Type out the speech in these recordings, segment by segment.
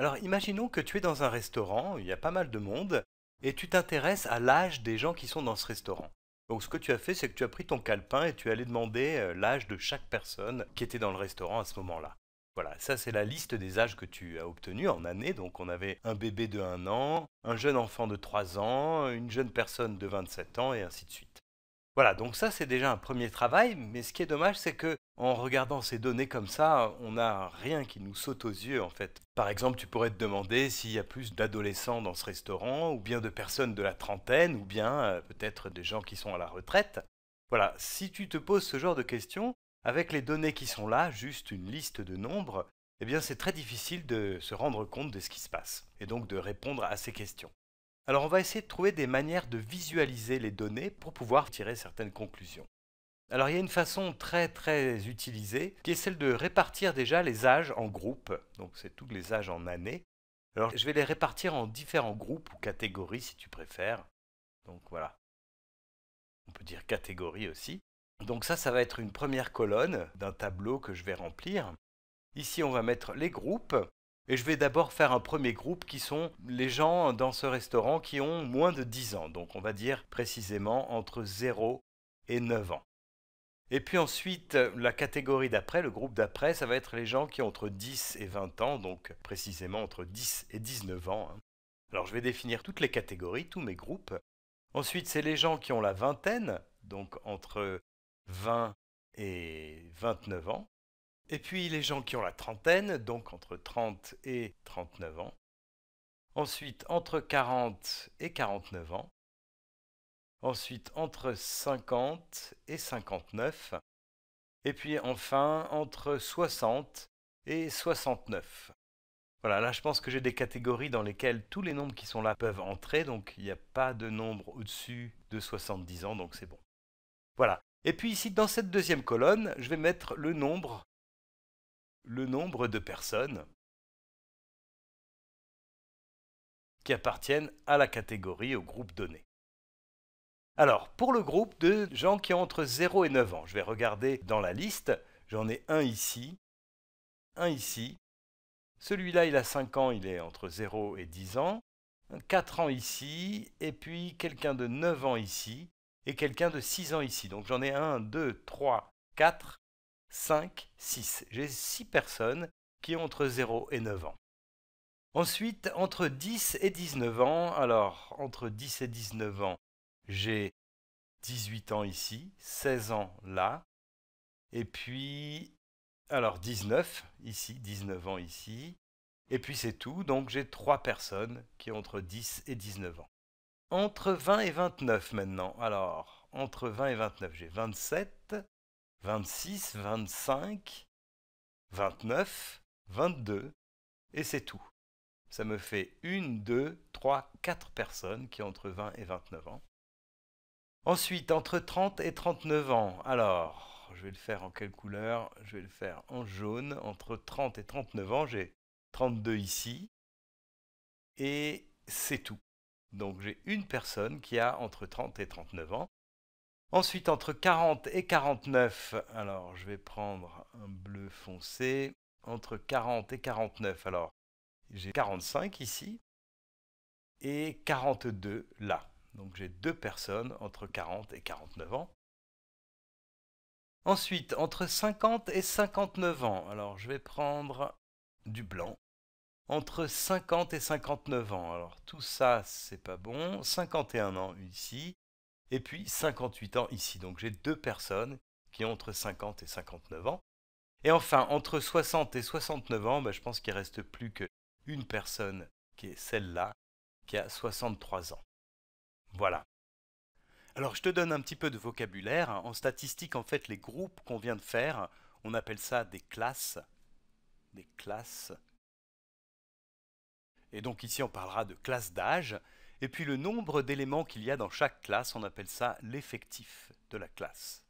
Alors imaginons que tu es dans un restaurant, il y a pas mal de monde, et tu t'intéresses à l'âge des gens qui sont dans ce restaurant. Donc ce que tu as fait, c'est que tu as pris ton calepin et tu allais demander euh, l'âge de chaque personne qui était dans le restaurant à ce moment-là. Voilà, ça c'est la liste des âges que tu as obtenus en année. Donc on avait un bébé de 1 an, un jeune enfant de 3 ans, une jeune personne de 27 ans et ainsi de suite. Voilà, donc ça c'est déjà un premier travail, mais ce qui est dommage c'est que en regardant ces données comme ça, on n'a rien qui nous saute aux yeux en fait. Par exemple, tu pourrais te demander s'il y a plus d'adolescents dans ce restaurant, ou bien de personnes de la trentaine, ou bien euh, peut-être des gens qui sont à la retraite. Voilà, si tu te poses ce genre de questions, avec les données qui sont là, juste une liste de nombres, eh bien c'est très difficile de se rendre compte de ce qui se passe, et donc de répondre à ces questions. Alors on va essayer de trouver des manières de visualiser les données pour pouvoir tirer certaines conclusions. Alors il y a une façon très très utilisée qui est celle de répartir déjà les âges en groupes, donc c'est tous les âges en années. Alors je vais les répartir en différents groupes ou catégories si tu préfères. Donc voilà. On peut dire catégorie aussi. Donc ça, ça va être une première colonne d'un tableau que je vais remplir. Ici, on va mettre les groupes. Et je vais d'abord faire un premier groupe qui sont les gens dans ce restaurant qui ont moins de 10 ans, donc on va dire précisément entre 0 et 9 ans. Et puis ensuite, la catégorie d'après, le groupe d'après, ça va être les gens qui ont entre 10 et 20 ans, donc précisément entre 10 et 19 ans. Hein. Alors je vais définir toutes les catégories, tous mes groupes. Ensuite, c'est les gens qui ont la vingtaine, donc entre 20 et 29 ans. Et puis les gens qui ont la trentaine, donc entre 30 et 39 ans. Ensuite, entre 40 et 49 ans. Ensuite, entre 50 et 59. Et puis enfin, entre 60 et 69. Voilà, là je pense que j'ai des catégories dans lesquelles tous les nombres qui sont là peuvent entrer, donc il n'y a pas de nombre au-dessus de 70 ans, donc c'est bon. Voilà. Et puis ici, dans cette deuxième colonne, je vais mettre le nombre le nombre de personnes qui appartiennent à la catégorie, au groupe donné. Alors, pour le groupe de gens qui ont entre 0 et 9 ans, je vais regarder dans la liste, j'en ai un ici, un ici, celui-là il a 5 ans, il est entre 0 et 10 ans, 4 ans ici, et puis quelqu'un de 9 ans ici, et quelqu'un de 6 ans ici. Donc j'en ai 1, 2, 3, 4, 5, 6. J'ai 6 personnes qui ont entre 0 et 9 ans. Ensuite, entre 10 et 19 ans, alors entre 10 et 19 ans, j'ai 18 ans ici, 16 ans là, et puis, alors 19 ici, 19 ans ici, et puis c'est tout, donc j'ai 3 personnes qui ont entre 10 et 19 ans. Entre 20 et 29 maintenant, alors entre 20 et 29, j'ai 27, 26, 25, 29, 22, et c'est tout. Ça me fait une, deux, trois, quatre personnes qui ont entre 20 et 29 ans. Ensuite, entre 30 et 39 ans. Alors, je vais le faire en quelle couleur Je vais le faire en jaune. Entre 30 et 39 ans, j'ai 32 ici. Et c'est tout. Donc j'ai une personne qui a entre 30 et 39 ans. Ensuite, entre 40 et 49, alors je vais prendre un bleu foncé. Entre 40 et 49, alors j'ai 45 ici et 42 là. Donc j'ai deux personnes entre 40 et 49 ans. Ensuite, entre 50 et 59 ans, alors je vais prendre du blanc. Entre 50 et 59 ans, alors tout ça c'est pas bon. 51 ans ici, et puis 58 ans ici. Donc j'ai deux personnes qui ont entre 50 et 59 ans. Et enfin, entre 60 et 69 ans, bah, je pense qu'il reste plus qu'une personne, qui est celle-là, qui a 63 ans. Voilà. Alors je te donne un petit peu de vocabulaire. En statistique, en fait, les groupes qu'on vient de faire, on appelle ça des classes. Des classes. Et donc ici, on parlera de classes d'âge. Et puis le nombre d'éléments qu'il y a dans chaque classe, on appelle ça l'effectif de la classe.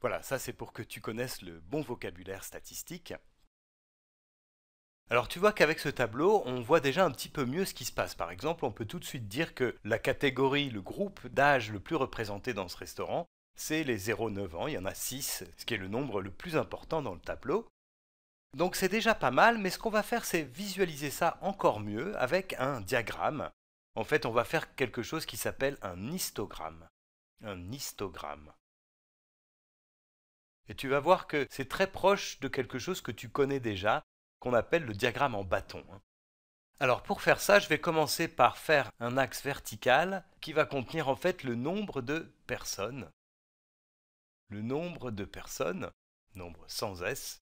Voilà, ça c'est pour que tu connaisses le bon vocabulaire statistique. Alors tu vois qu'avec ce tableau, on voit déjà un petit peu mieux ce qui se passe. Par exemple, on peut tout de suite dire que la catégorie, le groupe d'âge le plus représenté dans ce restaurant, c'est les 0-9 ans, il y en a 6, ce qui est le nombre le plus important dans le tableau. Donc c'est déjà pas mal, mais ce qu'on va faire, c'est visualiser ça encore mieux avec un diagramme. En fait, on va faire quelque chose qui s'appelle un histogramme. Un histogramme. Et tu vas voir que c'est très proche de quelque chose que tu connais déjà, qu'on appelle le diagramme en bâton. Hein. Alors pour faire ça, je vais commencer par faire un axe vertical qui va contenir en fait le nombre de personnes. Le nombre de personnes, nombre sans S,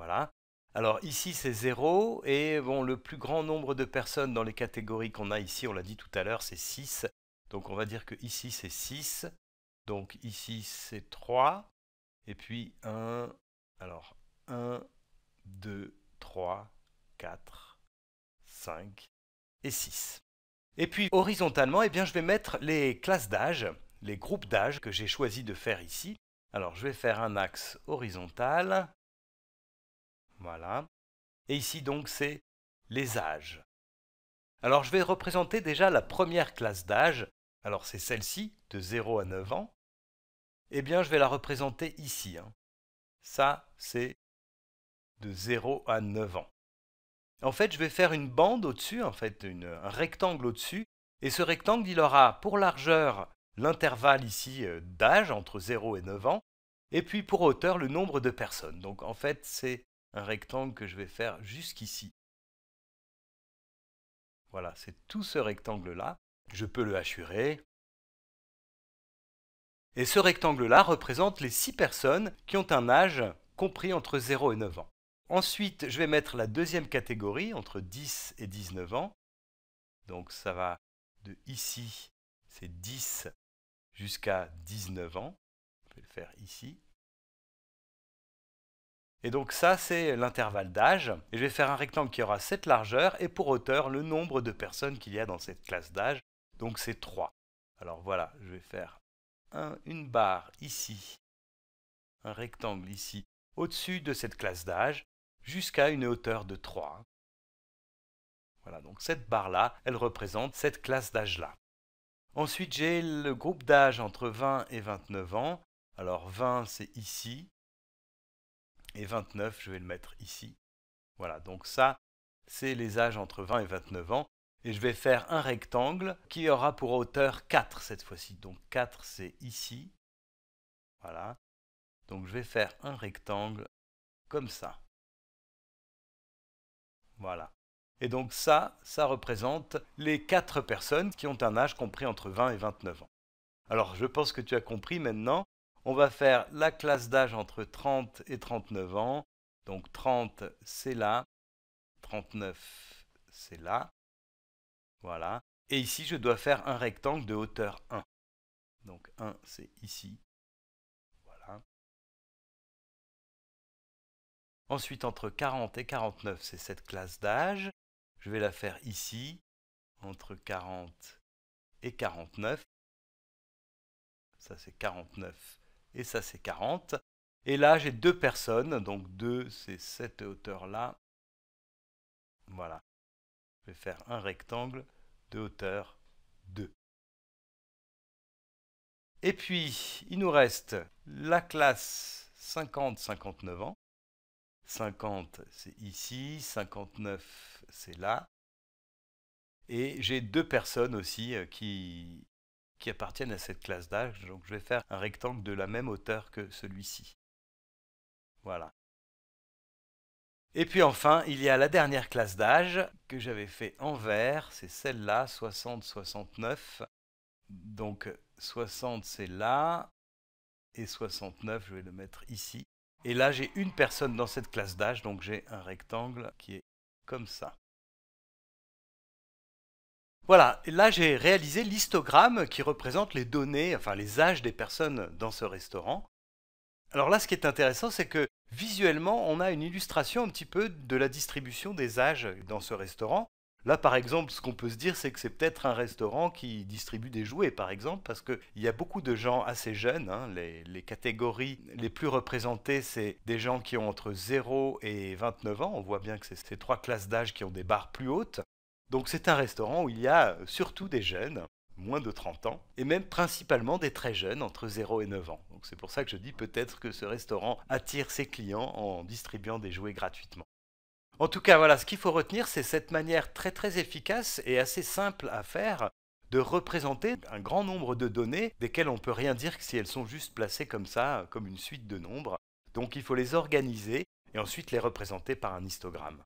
Voilà. Alors ici c'est 0 et le plus grand nombre de personnes dans les catégories qu'on a ici, on l'a dit tout à l'heure, c'est 6. Donc on va dire que ici c'est 6. Donc ici c'est 3. Et puis 1, alors 1, 2, 3, 4, 5 et 6. Et puis horizontalement, eh je vais mettre les classes d'âge, les groupes d'âge que j'ai choisi de faire ici. Alors je vais faire un axe horizontal voilà. Et ici donc c'est les âges. Alors je vais représenter déjà la première classe d'âge. Alors c'est celle-ci, de 0 à 9 ans. Eh bien je vais la représenter ici. Hein. Ça c'est de 0 à 9 ans. En fait je vais faire une bande au-dessus, en fait un rectangle au-dessus. Et ce rectangle il aura pour largeur l'intervalle ici euh, d'âge entre 0 et 9 ans. Et puis pour hauteur le nombre de personnes. Donc en fait c'est un rectangle que je vais faire jusqu'ici. Voilà, c'est tout ce rectangle-là. Je peux le hachurer. Et ce rectangle-là représente les 6 personnes qui ont un âge compris entre 0 et 9 ans. Ensuite, je vais mettre la deuxième catégorie, entre 10 et 19 ans. Donc ça va de ici, c'est 10 jusqu'à 19 ans. Je vais le faire ici. Et donc ça, c'est l'intervalle d'âge. Et je vais faire un rectangle qui aura cette largeur et pour hauteur le nombre de personnes qu'il y a dans cette classe d'âge. Donc c'est 3. Alors voilà, je vais faire une barre ici, un rectangle ici, au-dessus de cette classe d'âge, jusqu'à une hauteur de 3. Voilà, donc cette barre-là, elle représente cette classe d'âge-là. Ensuite, j'ai le groupe d'âge entre 20 et 29 ans. Alors 20, c'est ici, et 29, je vais le mettre ici. Voilà, donc ça, c'est les âges entre 20 et 29 ans. Et je vais faire un rectangle qui aura pour hauteur 4 cette fois-ci. Donc 4, c'est ici. Voilà. Donc je vais faire un rectangle comme ça. Voilà. Et donc ça, ça représente les 4 personnes qui ont un âge compris entre 20 et 29 ans. Alors je pense que tu as compris maintenant on va faire la classe d'âge entre 30 et 39 ans. Donc 30, c'est là. 39, c'est là. Voilà. Et ici, je dois faire un rectangle de hauteur 1. Donc 1, c'est ici. Voilà. Ensuite, entre 40 et 49, c'est cette classe d'âge. Je vais la faire ici, entre 40 et 49. Ça, c'est 49 et ça c'est 40. Et là, j'ai deux personnes, donc deux c'est cette hauteur-là. Voilà. Je vais faire un rectangle de hauteur 2. Et puis, il nous reste la classe 50-59 ans. 50, c'est ici, 59, c'est là. Et j'ai deux personnes aussi euh, qui qui appartiennent à cette classe d'âge. Donc je vais faire un rectangle de la même hauteur que celui-ci. Voilà. Et puis enfin, il y a la dernière classe d'âge que j'avais fait en vert, c'est celle-là, 60-69. Donc 60 c'est là, et 69 je vais le mettre ici. Et là j'ai une personne dans cette classe d'âge, donc j'ai un rectangle qui est comme ça. Voilà, là j'ai réalisé l'histogramme qui représente les données, enfin les âges des personnes dans ce restaurant. Alors là, ce qui est intéressant, c'est que visuellement, on a une illustration un petit peu de la distribution des âges dans ce restaurant. Là, par exemple, ce qu'on peut se dire, c'est que c'est peut-être un restaurant qui distribue des jouets, par exemple, parce qu'il y a beaucoup de gens assez jeunes. Hein, les, les, catégories les plus représentées, c'est des gens qui ont entre 0 et 29 ans. On voit bien que c'est ces trois classes d'âge qui ont des barres plus hautes. Donc c'est un restaurant où il y a euh, surtout des jeunes, moins de 30 ans, et même principalement des très jeunes, entre 0 et 9 ans. Donc c'est pour ça que je dis peut-être que ce restaurant attire ses clients en distribuant des jouets gratuitement. En tout cas, voilà, ce qu'il faut retenir, c'est cette manière très très efficace et assez simple à faire de représenter un grand nombre de données desquelles on ne peut rien dire que si elles sont juste placées comme ça, comme une suite de nombres. Donc il faut les organiser et ensuite les représenter par un histogramme.